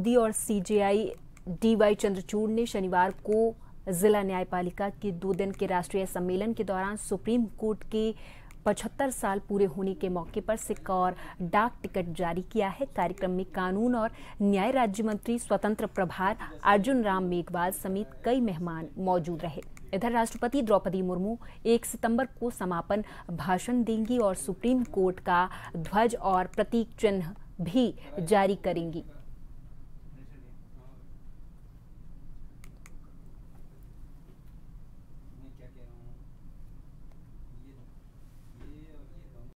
मोदी और CJI D Y Chandrachud ने शनिवार को जिला न्यायपालिका के दो दिन के राष्ट्रीय सम्मेलन के दौरान सुप्रीम कोर्ट के 75 साल पूरे होने के मौके पर सिक्का और डाक टिकट जारी किया है कार्यक्रम में कानून और न्याय राज्य मंत्री स्वतंत्र प्रभार अर्जुन राम मेघवाल समेत कई मेहमान मौजूद रहे इधर राष्ट्रपति द्रौपदी मुर्मू 1 सितंबर को समापन भाषण देंगी और सुप्रीम कोर्ट का ध्वज और प्रतीक चिन्ह भी जारी करेंगी